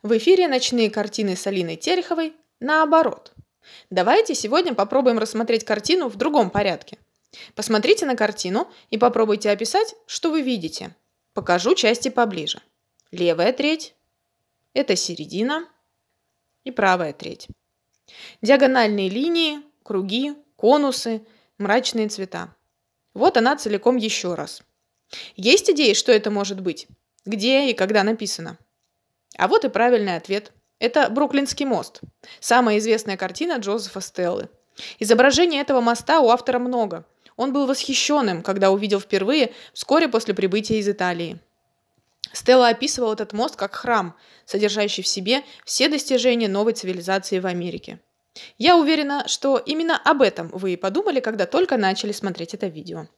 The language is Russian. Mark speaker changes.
Speaker 1: В эфире «Ночные картины» с Алиной Тереховой наоборот. Давайте сегодня попробуем рассмотреть картину в другом порядке. Посмотрите на картину и попробуйте описать, что вы видите. Покажу части поближе. Левая треть – это середина и правая треть. Диагональные линии, круги, конусы, мрачные цвета. Вот она целиком еще раз. Есть идеи, что это может быть? Где и когда написано? А вот и правильный ответ. Это «Бруклинский мост» – самая известная картина Джозефа Стеллы. Изображений этого моста у автора много. Он был восхищенным, когда увидел впервые вскоре после прибытия из Италии. Стелла описывал этот мост как храм, содержащий в себе все достижения новой цивилизации в Америке. Я уверена, что именно об этом вы и подумали, когда только начали смотреть это видео.